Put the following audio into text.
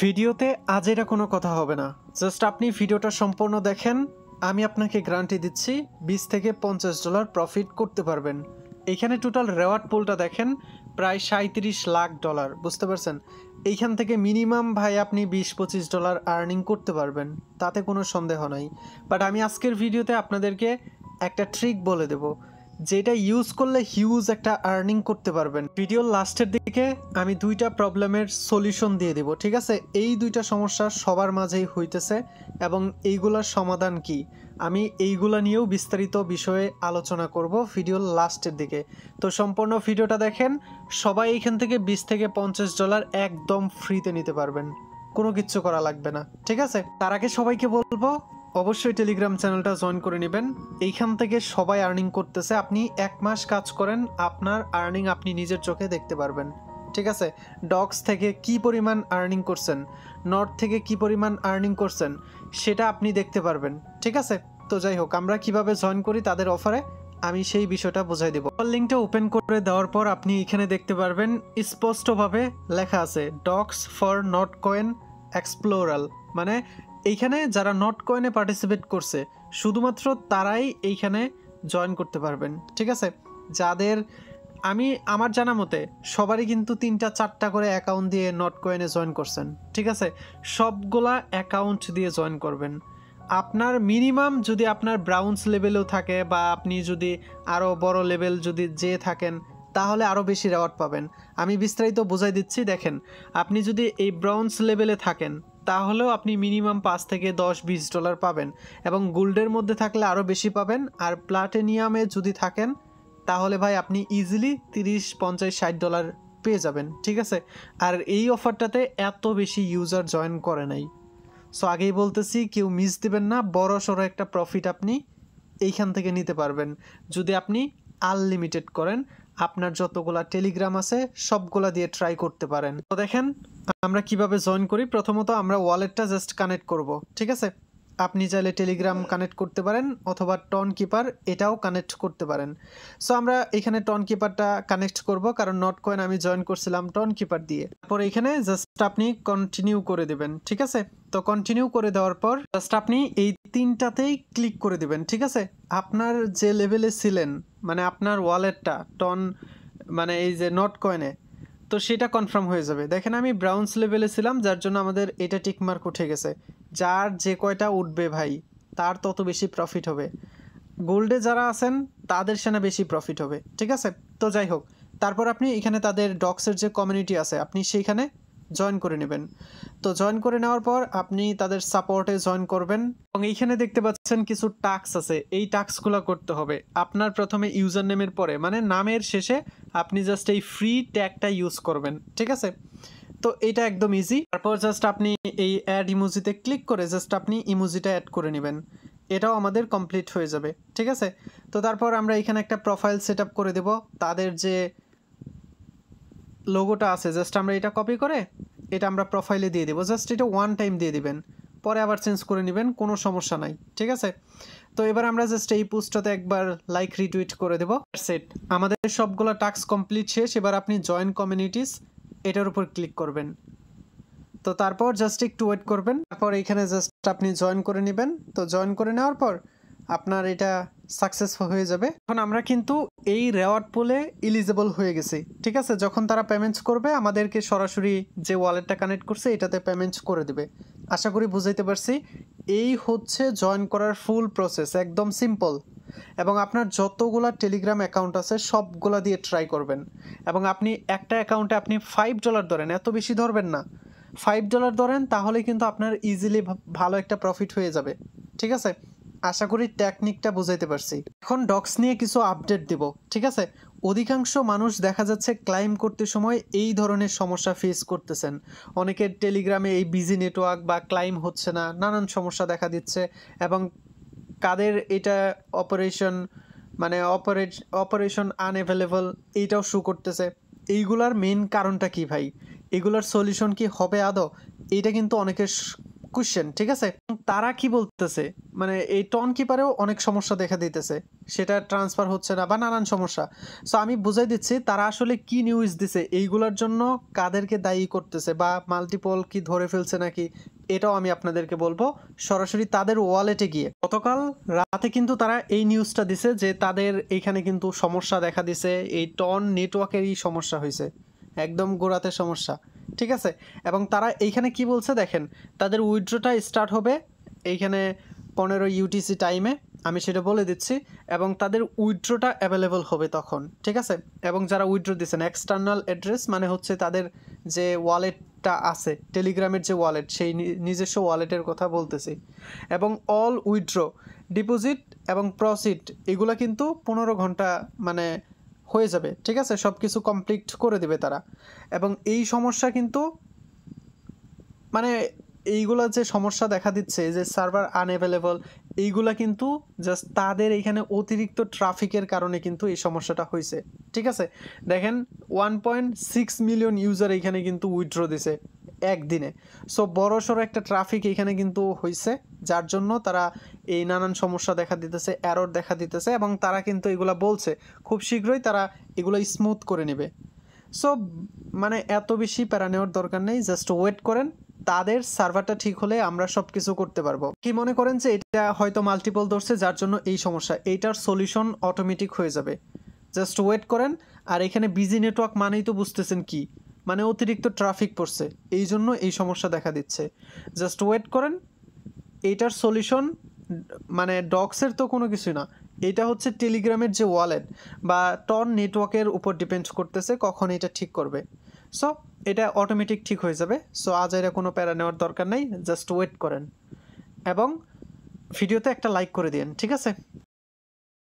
ভিডিওতে আজ এটা কোনো কথা হবে না জাস্ট আপনি ভিডিওটা সম্পূর্ণ দেখেন আমি আপনাকে গ্রান্টি দিচ্ছি বিশ থেকে পঞ্চাশ ডলার প্রফিট করতে পারবেন এখানে টোটাল রেওয়ার্ড পুলটা দেখেন প্রায় সাঁত্রিশ লাখ ডলার বুঝতে পারছেন এইখান থেকে মিনিমাম ভাই আপনি বিশ পঁচিশ ডলার আর্নিং করতে পারবেন তাতে কোনো সন্দেহ নাই বাট আমি আজকের ভিডিওতে আপনাদেরকে একটা ট্রিক বলে দেবো যেটা ইউজ করলে হিউজ একটা আর্নিং করতে পারবেন ভিডিওর লাস্টের দিকে আমি দুইটা প্রবলেমের সলিউশন দিয়ে দিব ঠিক আছে এই দুইটা সমস্যা সবার মাঝেই হইতেছে এবং এইগুলার সমাধান কি আমি এইগুলা নিয়েও বিস্তারিত বিষয়ে আলোচনা করব ভিডিওর লাস্টের দিকে তো সম্পূর্ণ ভিডিওটা দেখেন সবাই এখান থেকে বিশ থেকে পঞ্চাশ ডলার একদম ফ্রিতে নিতে পারবেন কোনো কিচ্ছু করা লাগবে না ঠিক আছে তার আগে সবাইকে বলবো অবশ্যই টেলিগ্রাম চ্যানেলটা জয়েন করে নেবেন এইখান থেকে সবাই আর্নিং করতেছে আপনি এক মাস কাজ করেন আপনার আর্নিং আপনি নিজের চোখে দেখতে পারবেন ঠিক আছে ডগস থেকে কি পরিমাণ আর্নিং করছেন নর্থ থেকে কি পরিমাণ আর্নিং করছেন সেটা আপনি দেখতে পারবেন ঠিক আছে তো যাই হোক আমরা কিভাবে জয়েন করি তাদের অফারে আমি সেই বিষয়টা বোঝাই দেবো লিঙ্কটা ওপেন করে দেওয়ার পর আপনি এখানে দেখতে পারবেন স্পষ্টভাবে লেখা আছে docs for Notcoin explorer মানে এইখানে যারা নট কয়েনে পার্টিসিপেট করছে শুধুমাত্র তারাই এইখানে জয়েন করতে পারবেন ঠিক আছে যাদের আমি আমার জানা মতে সবারই কিন্তু তিনটা চারটা করে অ্যাকাউন্ট দিয়ে নট কয়েনে জয়েন করছেন ঠিক আছে সবগুলা অ্যাকাউন্ট দিয়ে জয়েন করবেন আপনার মিনিমাম যদি আপনার ব্রাউন্স লেভেলেও থাকে বা আপনি যদি আরও বড় লেভেল যদি যেয়ে থাকেন তাহলে আরও বেশি রেওয়ার্ড পাবেন আমি বিস্তারিত বোঝাই দিচ্ছি দেখেন আপনি যদি এই ব্রাউন্স লেভেলে থাকেন তাহলেও আপনি মিনিমাম পাঁচ থেকে দশ বিশ ডলার পাবেন এবং গোল্ডের মধ্যে থাকলে আরও বেশি পাবেন আর প্লাটিনিয়ামে যদি থাকেন তাহলে ভাই আপনি ইজিলি তিরিশ পঞ্চাশ ষাট ডলার পেয়ে যাবেন ঠিক আছে আর এই অফারটাতে এত বেশি ইউজার জয়েন করে নাই সো আগেই বলতেছি কেউ মিস দেবেন না বড় সড়ো একটা প্রফিট আপনি এইখান থেকে নিতে পারবেন যদি আপনি আনলিমিটেড করেন আপনার যতগুলা টেলিগ্রাম আছে সবগুলা দিয়ে ট্রাই করতে পারেন তো দেখেন আমরা কিভাবে জয়েন করি প্রথমত আমরা ওয়ালেটটা জাস্ট কানেক্ট করব ঠিক আছে আপনি চাইলে টেলিগ্রাম কানেক্ট করতে পারেন অথবা টন কিপার এটাও কানেক্ট করতে পারেন সো আমরা এখানে টন কিপারটা কানেক্ট করব কারণ নট কয়েন আমি জয়েন করছিলাম টন কিপার দিয়ে তারপর এখানে জাস্ট আপনি কন্টিনিউ করে দেবেন ঠিক আছে তো কন্টিনিউ করে দেওয়ার পর জাস্ট আপনি এই তিনটাতেই ক্লিক করে দেবেন ঠিক আছে আপনার যে লেভেলে ছিলেন মানে আপনার ওয়ালেটটা টন মানে এই যে নট কয়েনে তো সেটা কনফার্ম হয়ে যাবে দেখেন আমি ব্রাউন্স লেভেলে ছিলাম যার জন্য আমাদের এটা টিকমার্ক উঠে গেছে যার যে কয়টা উঠবে ভাই তার তত বেশি প্রফিট হবে গোল্ডে যারা আছেন তাদের সেনা বেশি প্রফিট হবে ঠিক আছে তো যাই হোক তারপর আপনি এখানে তাদের ডক্সের যে কমিউনিটি আছে আপনি সেইখানে জয়েন করে নেবেন তো জয়েন করে নেওয়ার পর আপনি তাদের সাপোর্টে জয়েন করবেন এবং এইখানে দেখতে পাচ্ছেন কিছু টাস্ক আছে এই টাস্কগুলো করতে হবে আপনার প্রথমে ইউজার নেমের পরে মানে নামের শেষে আপনি জাস্ট এই ফ্রি ট্যাগটা ইউজ করবেন ঠিক আছে তো এটা একদম ইজি তারপর জাস্ট আপনি এই অ্যাড ইমোজিতে ক্লিক করে জাস্ট আপনি ইমোজিটা অ্যাড করে নেবেন এটাও আমাদের কমপ্লিট হয়ে যাবে ঠিক আছে তো তারপর আমরা এখানে একটা প্রোফাইল সেট করে দেব তাদের যে লোগোটা আছে জাস্ট আমরা এটা কপি করে এটা আমরা প্রোফাইলে দিয়ে দেবো জাস্ট এটা ওয়ান টাইম দিয়ে দিবেন পরে আবার চেঞ্জ করে নেবেন কোনো সমস্যা নাই ঠিক আছে তো এবার আমরা জাস্ট এই পোস্টটাতে একবার লাইক রিটুইট করে দেবো সেট আমাদের সবগুলো টাস্ক কমপ্লিট শেষ এবার আপনি জয়েন কমিউনিটিস এটার উপর ক্লিক করবেন তো তারপর জাস্ট একটু ওয়েট করবেন তারপর এইখানে জাস্ট আপনি জয়েন করে নেবেন তো জয়েন করে নেওয়ার পর আপনার এটা সাকসেসফুল হয়ে যাবে এখন আমরা কিন্তু এই রেওয়ার্ড পুলে ইলিজেবল হয়ে গেছি ঠিক আছে যখন তারা পেমেন্টস করবে আমাদেরকে সরাসরি যে ওয়ালেটটা কানেক্ট করছে এটাতে পেমেন্টস করে দিবে আশা করি বুঝাইতে পারছি এই হচ্ছে জয়েন করার ফুল প্রসেস একদম সিম্পল এবং আপনার যতগুলো টেলিগ্রাম অ্যাকাউন্ট আছে সবগুলো দিয়ে ট্রাই করবেন এবং আপনি একটা অ্যাকাউন্টে আপনি ফাইভ ডলার ধরেন এত বেশি ধরবেন না ফাইভ ডলার ধরেন তাহলে কিন্তু আপনার ইজিলি ভালো একটা প্রফিট হয়ে যাবে ঠিক আছে আশা করি টেকনিকটা বুঝাইতে পারছি এখন ডক্স নিয়ে কিছু আপডেট দেব ঠিক আছে অধিকাংশ মানুষ দেখা যাচ্ছে ক্লাইম করতে সময় এই ধরনের সমস্যা ফেস করতেছেন অনেকের টেলিগ্রামে এই বিজি নেটওয়ার্ক বা ক্লাইম হচ্ছে না নানান সমস্যা দেখা দিচ্ছে এবং কাদের এটা অপারেশন মানে অপারেট অপারেশন আনঅ্যাভেলেবল এইটাও শু করতেছে এইগুলার মেন কারণটা কি ভাই এগুলার সলিউশন কি হবে আদৌ এটা কিন্তু অনেকের কোশ্চেন ঠিক আছে তারা কি বলতেছে মানে এই টন কিপারেও অনেক সমস্যা দেখা দিতেছে সেটা ট্রান্সফার হচ্ছে না বা নানান সমস্যা সো আমি বুঝাই দিচ্ছি তারা আসলে কি নিউজ দিছে এইগুলোর জন্য কাদেরকে দায়ী করতেছে বা মাল্টিপল কি ধরে ফেলছে নাকি এটাও আমি আপনাদেরকে বলবো সরাসরি তাদের ওয়ালেটে গিয়ে গতকাল রাতে কিন্তু তারা এই নিউজটা দিছে যে তাদের এইখানে কিন্তু সমস্যা দেখা দিছে এই টন নেটওয়ার্কেরই সমস্যা হয়েছে একদম গোড়াতে সমস্যা ঠিক আছে এবং তারা এইখানে কি বলছে দেখেন তাদের উইড্রোটা স্টার্ট হবে এইখানে পনেরো ইউটিসি টাইমে আমি সেটা বলে দিচ্ছি এবং তাদের উইড্রোটা অ্যাভেলেবল হবে তখন ঠিক আছে এবং যারা উইড্রো দিচ্ছেন এক্সটার্নাল অ্যাড্রেস মানে হচ্ছে তাদের যে ওয়ালেটটা আছে টেলিগ্রামের যে ওয়ালেট সেই নিজস্ব ওয়ালেটের কথা বলতেছি এবং অল উইড্রো ডিপোজিট এবং প্রসিট এগুলো কিন্তু পনেরো ঘন্টা মানে হয়ে যাবে ঠিক আছে সব কিছু কমপ্লিট করে দেবে তারা এবং এই সমস্যা কিন্তু মানে এইগুলা যে সমস্যা দেখা দিচ্ছে যে সার্ভার আনঅ্যাভেলেবল এইগুলা কিন্তু জাস্ট তাদের এইখানে অতিরিক্ত ট্রাফিকের কারণে কিন্তু এই সমস্যাটা হয়েছে ঠিক আছে দেখেন one point six million user এইখানে কিন্তু উইথড্র দিছে একদিনে সো বড় সড়ো একটা ট্রাফিক এখানে কিন্তু হয়েছে যার জন্য তারা এই নানান সমস্যা দেখা দিতেছে অ্যারোর দেখা দিতেছে এবং তারা কিন্তু এগুলা বলছে খুব শীঘ্রই তারা এগুলো স্মুথ করে নেবে সো মানে এত বেশি প্যারা নেওয়ার দরকার নেই জাস্ট ওয়েট করেন তাদের সার্ভারটা ঠিক হলে আমরা সব কিছু করতে পারবো কি মনে করেন যে এটা হয়তো মাল্টিপল ধরছে যার জন্য এই সমস্যা এইটার সলিউশন অটোমেটিক হয়ে যাবে জাস্ট ওয়েট করেন আর এখানে বিজি নেটওয়ার্ক মানেই তো বুঝতেছেন কি মানে অতিরিক্ত ট্রাফিক পড়ছে এই জন্য এই সমস্যা দেখা দিচ্ছে জাস্ট ওয়েট করেন এইটার সলিউশন মানে ডক্সের তো কোনো কিছুই না এটা হচ্ছে টেলিগ্রামের যে ওয়ালেট বা টর্ন নেটওয়ার্কের উপর ডিপেন্ড করতেছে কখন এটা ঠিক করবে সো এটা অটোমেটিক ঠিক হয়ে যাবে সো আজ এটা কোনো প্যারা নেওয়ার দরকার নেই জাস্ট ওয়েট করেন এবং ভিডিওতে একটা লাইক করে দিন ঠিক আছে